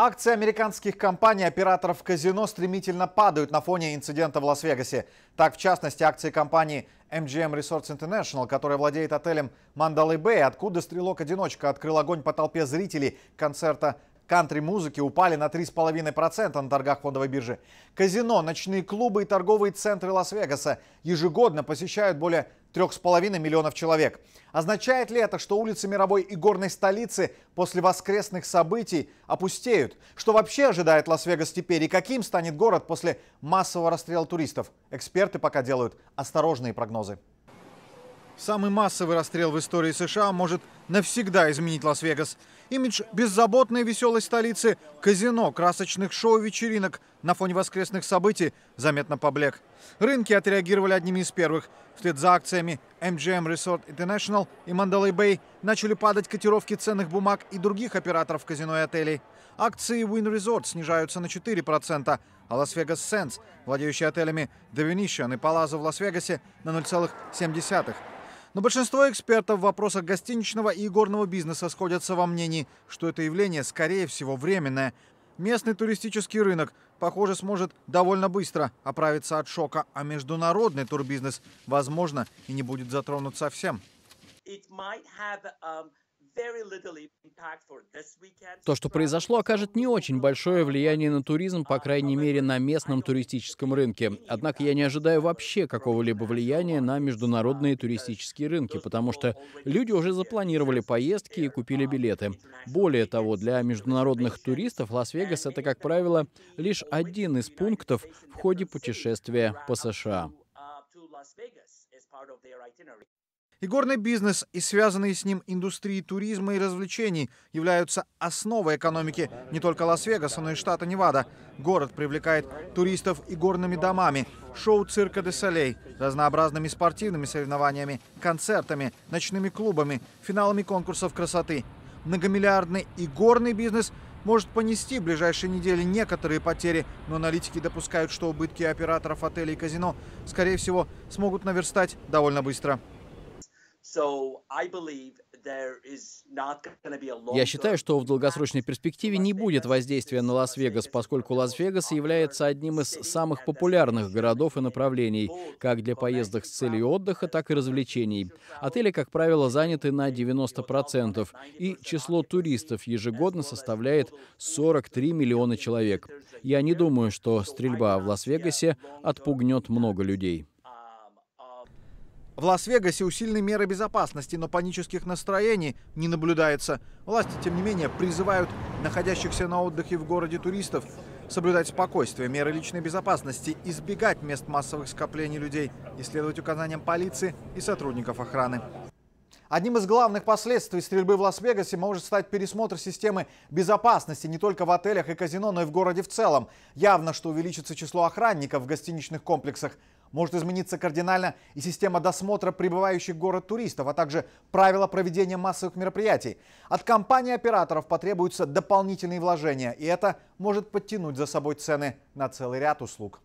Акции американских компаний-операторов казино стремительно падают на фоне инцидента в Лас-Вегасе. Так, в частности, акции компании MGM Resorts International, которая владеет отелем Mandalay Bay, откуда стрелок-одиночка открыл огонь по толпе зрителей концерта кантри-музыки упали на 3,5% на торгах фондовой биржи. Казино, ночные клубы и торговые центры Лас-Вегаса ежегодно посещают более 3,5 миллионов человек. Означает ли это, что улицы мировой и горной столицы после воскресных событий опустеют? Что вообще ожидает Лас-Вегас теперь и каким станет город после массового расстрела туристов? Эксперты пока делают осторожные прогнозы. Самый массовый расстрел в истории США может навсегда изменить Лас-Вегас. Имидж беззаботной веселой столицы, казино, красочных шоу, вечеринок на фоне воскресных событий заметно поблек. Рынки отреагировали одними из первых. Вслед за акциями MGM Resort International и Mandalay Bay начали падать котировки ценных бумаг и других операторов казино и отелей. Акции Win Resort снижаются на 4%, а Las-Vegas Sands, владеющий отелями Dominion и Palazzo в Лас-Вегасе, на 0,7%. Но большинство экспертов в вопросах гостиничного и горного бизнеса сходятся во мнении, что это явление, скорее всего, временное. Местный туристический рынок, похоже, сможет довольно быстро оправиться от шока, а международный турбизнес, возможно, и не будет затронут совсем. Um, то, что произошло, окажет не очень большое влияние на туризм, по крайней мере, на местном туристическом рынке. Однако я не ожидаю вообще какого-либо влияния на международные туристические рынки, потому что люди уже запланировали поездки и купили билеты. Более того, для международных туристов Лас-Вегас — это, как правило, лишь один из пунктов в ходе путешествия по США. И горный бизнес и связанные с ним индустрии туризма и развлечений являются основой экономики не только Лас-Вегаса, но и штата Невада. Город привлекает туристов игорными домами, шоу «Цирка де Солей», разнообразными спортивными соревнованиями, концертами, ночными клубами, финалами конкурсов красоты. Многомиллиардный игорный бизнес может понести в ближайшие недели некоторые потери, но аналитики допускают, что убытки операторов отелей и казино, скорее всего, смогут наверстать довольно быстро. Я считаю, что в долгосрочной перспективе не будет воздействия на Лас-Вегас, поскольку Лас-Вегас является одним из самых популярных городов и направлений, как для поездок с целью отдыха, так и развлечений. Отели, как правило, заняты на 90%, и число туристов ежегодно составляет 43 миллиона человек. Я не думаю, что стрельба в Лас-Вегасе отпугнет много людей. В Лас-Вегасе усилены меры безопасности, но панических настроений не наблюдается. Власти, тем не менее, призывают находящихся на отдыхе в городе туристов соблюдать спокойствие, меры личной безопасности, избегать мест массовых скоплений людей и следовать указаниям полиции и сотрудников охраны. Одним из главных последствий стрельбы в Лас-Вегасе может стать пересмотр системы безопасности не только в отелях и казино, но и в городе в целом. Явно, что увеличится число охранников в гостиничных комплексах. Может измениться кардинально и система досмотра прибывающих в город туристов, а также правила проведения массовых мероприятий. От компаний-операторов потребуются дополнительные вложения, и это может подтянуть за собой цены на целый ряд услуг.